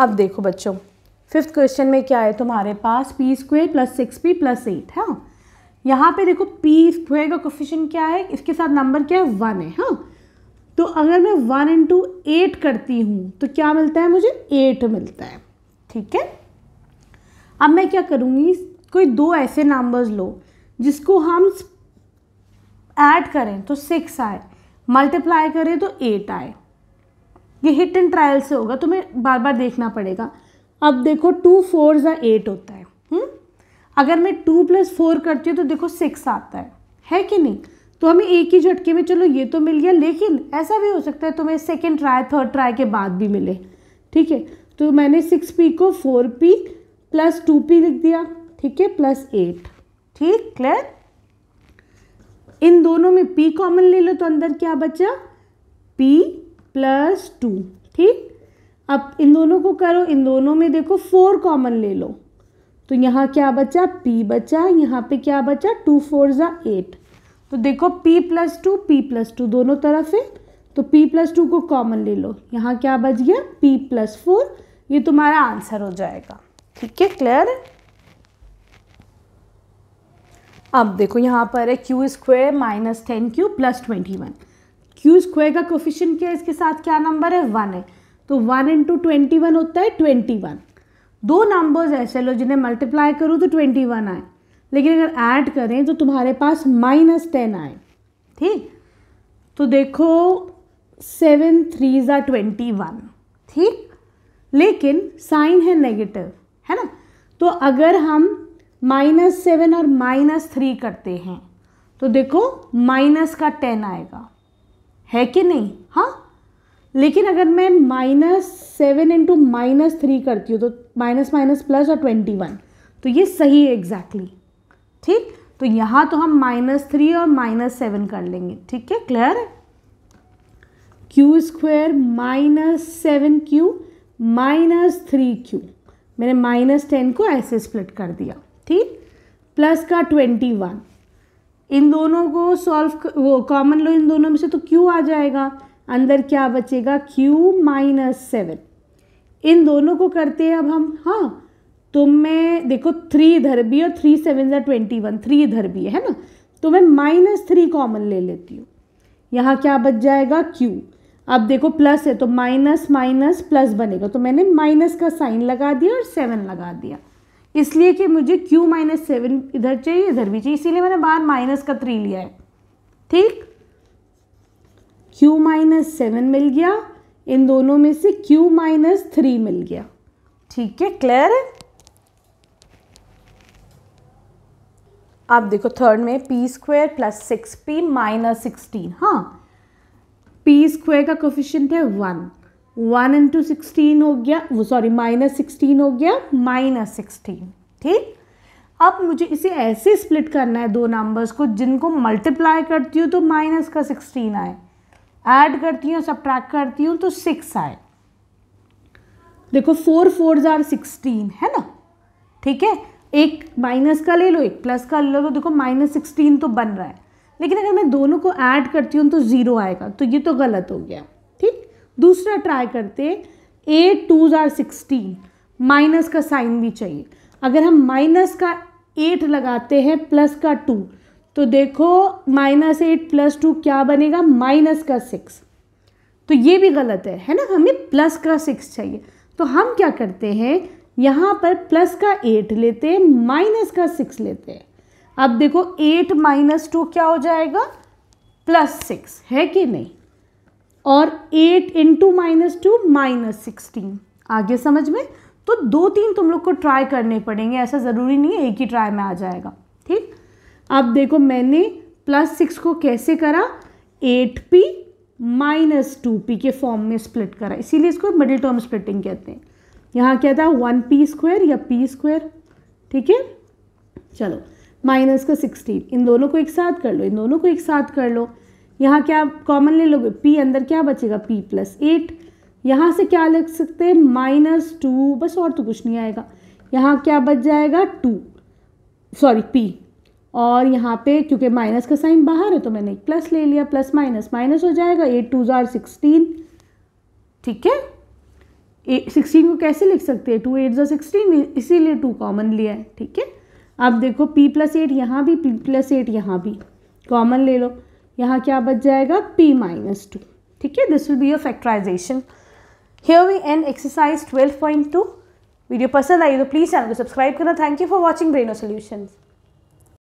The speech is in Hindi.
अब देखो बच्चों फिफ्थ क्वेश्चन में क्या है तुम्हारे पास P square plus six P plus eight है यहाँ पे देखो पी स्क्वेयर का कोफिशन क्या है इसके साथ नंबर क्या है वन है हाँ तो अगर मैं वन इंटू एट करती हूँ तो क्या मिलता है मुझे एट मिलता है ठीक है अब मैं क्या करूँगी कोई दो ऐसे नंबर्स लो जिसको हम ऐड करें तो सिक्स आए मल्टीप्लाई करें तो एट आए ये हिट एंड ट्रायल से होगा तुम्हें बार बार देखना पड़ेगा अब देखो टू फोर या एट होता है हुँ? हम्म? अगर मैं टू प्लस फोर करती हूँ तो देखो सिक्स आता है है कि नहीं तो हमें एक ही झटके में चलो ये तो मिल गया लेकिन ऐसा भी हो सकता है तुम्हें सेकेंड ट्राई थर्ड ट्राई के बाद भी मिले ठीक है तो मैंने सिक्स पी को four P plus two P लिख दिया ठीक है प्लस एट ठीक क्लियर इन दोनों में पी कॉमन ले लो तो अंदर क्या बचा पी प्लस टू ठीक अब इन दोनों को करो इन दोनों में देखो फोर कॉमन ले लो तो यहाँ क्या बचा p बचा यहाँ पे क्या बचा टू फोर ज़ा एट तो देखो p plus two P plus two दोनों तरफ है तो p प्लस टू को कॉमन ले लो यहाँ क्या बच गया p प्लस फोर ये तुम्हारा आंसर हो जाएगा ठीक है क्लियर अब देखो यहाँ पर है Q square minus ten Q plus twenty one Q square का कोफिशन क्या है इसके साथ क्या नंबर है वन है तो वन इंटू ट्वेंटी वन होता है ट्वेंटी वन दो नंबर्स ऐसे लो जिन्हें मल्टीप्लाई करूँ तो ट्वेंटी वन आए लेकिन अगर ऐड करें तो तुम्हारे पास माइनस टेन आए ठीक तो देखो सेवन थ्री ज़ा ट्वेंटी वन ठीक लेकिन साइन है नेगेटिव है ना तो अगर हम माइनस सेवन और माइनस थ्री करते हैं तो देखो माइनस का टेन आएगा है कि नहीं हाँ लेकिन अगर मैं minus seven into minus three करती हूँ तो माइनस माइनस प्लस और ट्वेंटी वन तो ये सही है एग्जैक्टली ठीक तो यहाँ तो हम माइनस थ्री और माइनस सेवन कर लेंगे ठीक है क्लियर है Q square minus seven Q minus three Q मैंने माइनस टेन को ऐसे स्प्लिट कर दिया ठीक प्लस का ट्वेंटी वन इन दोनों को सॉल्व वो कॉमन लो इन दोनों में से तो क्यू आ जाएगा अंदर क्या बचेगा क्यू माइनस सेवन इन दोनों को करते हैं अब हम हाँ तो मैं देखो थ्री इधर भी और थ्री सेवन या ट्वेंटी वन थ्री इधर भी है ना तो मैं माइनस थ्री कॉमन ले लेती हूँ यहाँ क्या बच जाएगा क्यू अब देखो प्लस है तो माइनस माइनस प्लस बनेगा तो मैंने माइनस का साइन लगा दिया और सेवन लगा दिया इसलिए कि मुझे q माइनस सेवन इधर चाहिए इधर भी चाहिए इसीलिए मैंने बाहर माइनस का थ्री लिया है ठीक q माइनस सेवन मिल गया इन दोनों में से q माइनस थ्री मिल गया ठीक है क्लियर है आप देखो थर्ड में P square plus six P minus sixteen हाँ पी स्क्वायर का कोफिशियंट है वन वन इंटू सिक्सटीन हो गया वो सॉरी माइनस सिक्सटीन हो गया माइनस सिक्सटीन ठीक अब मुझे इसे ऐसे स्प्लिट करना है दो नंबर्स को जिनको मल्टीप्लाई करती हूँ तो माइनस का सिक्सटीन आए ऐड करती हूँ सब करती हूँ तो सिक्स आए देखो फोर फोर ज़ार सिक्सटीन है ना ठीक है एक माइनस का ले लो एक प्लस का ले लो तो देखो माइनस सिक्सटीन तो बन रहा है लेकिन अगर मैं दोनों को ऐड करती हूँ तो ज़ीरो आएगा तो ये तो गलत हो गया ठीक दूसरा ट्राई करते ए टू ज़ार सिक्सटीन माइनस का साइन भी चाहिए अगर हम माइनस का एट लगाते हैं प्लस का टू तो देखो माइनस एट प्लस टू क्या बनेगा माइनस का सिक्स तो ये भी गलत है है ना हमें प्लस का सिक्स चाहिए तो हम क्या करते हैं यहाँ पर प्लस का एट लेते हैं माइनस का सिक्स लेते हैं अब देखो एट माइनस टू क्या हो जाएगा प्लस सिक्स है कि नहीं और eight into minus two minus sixteen आगे समझ में तो दो तीन तुम लोग को ट्राई करने पड़ेंगे ऐसा ज़रूरी नहीं है एक ही ट्राई में आ जाएगा ठीक अब देखो मैंने प्लस सिक्स को कैसे करा eight P minus two P के फॉर्म में स्प्लिट करा इसीलिए इसको मिडिल टर्म स्प्लिटिंग कहते हैं यहाँ क्या था वन पी स्क्वायर या पी स्क्वायर ठीक है चलो माइनस का सिक्सटीन इन दोनों को एक साथ कर लो इन दोनों को एक साथ कर लो यहाँ क्या कॉमन ले लोगे p अंदर क्या बचेगा p प्लस एट यहाँ से क्या लिख सकते हैं माइनस टू बस और तो कुछ नहीं आएगा यहाँ क्या बच जाएगा टू सॉरी p और यहाँ पे क्योंकि माइनस का साइन बाहर है तो मैंने एक प्लस ले लिया प्लस माइनस माइनस हो जाएगा एट टू ज़ार सिक्सटीन ठीक है सिक्सटीन को कैसे लिख सकते हैं टू एट ज़ार सिक्सटीन इसीलिए टू कॉमन लिया है ठीक है अब देखो p प्लस एट यहाँ भी p प्लस एट यहाँ भी कॉमन ले लो यहाँ क्या बच जाएगा p माइनस टू ठीक है this will be your factorisation here we end exercise 12.2 video पसंद आई तो प्लीज़ चैनल को सब्सक्राइब करना thank you for watching Braino solution